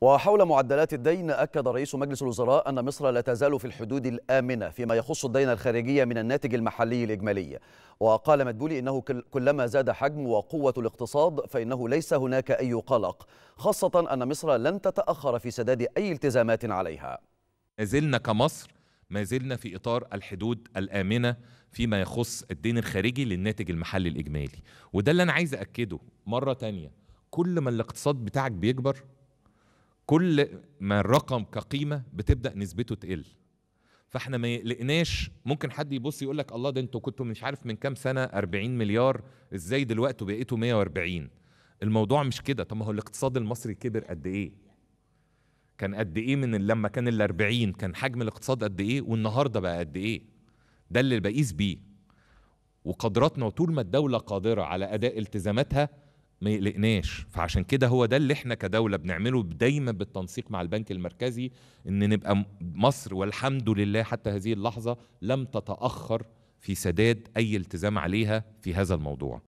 وحول معدلات الدين أكد رئيس مجلس الوزراء أن مصر لا تزال في الحدود الآمنة فيما يخص الدين الخارجي من الناتج المحلي الإجمالي وقال مدبولي إنه كلما زاد حجم وقوة الاقتصاد فإنه ليس هناك أي قلق خاصة أن مصر لن تتأخر في سداد أي التزامات عليها ما زلنا كمصر ما زلنا في إطار الحدود الآمنة فيما يخص الدين الخارجي للناتج المحلي الإجمالي وده اللي أنا عايز أكده مرة تانية كل ما الاقتصاد بتاعك بيكبر كل ما الرقم كقيمه بتبدا نسبته تقل فاحنا ما يقلقناش ممكن حد يبص يقول لك الله ده انتوا كنتوا مش عارف من كام سنه 40 مليار ازاي دلوقتي بقيتوا 140 الموضوع مش كده طب ما هو الاقتصاد المصري كبر قد ايه كان قد ايه من لما كان ال 40 كان حجم الاقتصاد قد ايه والنهارده بقى قد ايه ده اللي بقيس بيه وقدراتنا وطول ما الدوله قادره على اداء التزاماتها ما يقلقناش فعشان كده هو ده اللي احنا كدوله بنعمله دايما بالتنسيق مع البنك المركزي ان نبقى مصر والحمد لله حتى هذه اللحظه لم تتاخر في سداد اي التزام عليها في هذا الموضوع